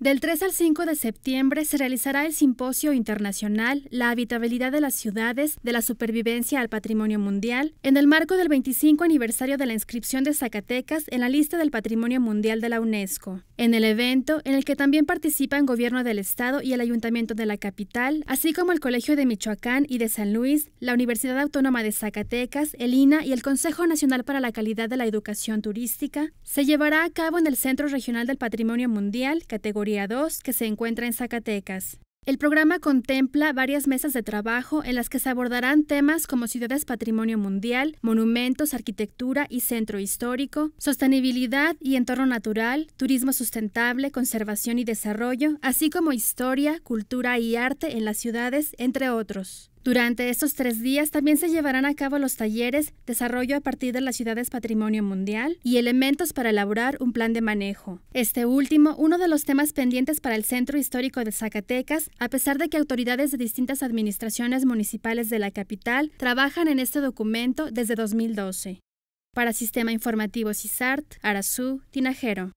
Del 3 al 5 de septiembre se realizará el Simposio Internacional La habitabilidad de las ciudades de la supervivencia al patrimonio mundial en el marco del 25 aniversario de la inscripción de Zacatecas en la lista del Patrimonio Mundial de la UNESCO. En el evento, en el que también participan Gobierno del Estado y el Ayuntamiento de la capital, así como el Colegio de Michoacán y de San Luis, la Universidad Autónoma de Zacatecas, el INA y el Consejo Nacional para la Calidad de la Educación Turística, se llevará a cabo en el Centro Regional del Patrimonio Mundial, categoría 2, que se encuentra en Zacatecas. El programa contempla varias mesas de trabajo en las que se abordarán temas como ciudades patrimonio mundial, monumentos, arquitectura y centro histórico, sostenibilidad y entorno natural, turismo sustentable, conservación y desarrollo, así como historia, cultura y arte en las ciudades, entre otros. Durante estos tres días también se llevarán a cabo los talleres Desarrollo a partir de las ciudades Patrimonio Mundial y Elementos para elaborar un plan de manejo. Este último, uno de los temas pendientes para el Centro Histórico de Zacatecas, a pesar de que autoridades de distintas administraciones municipales de la capital trabajan en este documento desde 2012. Para Sistema Informativo CISART, Arazú, Tinajero.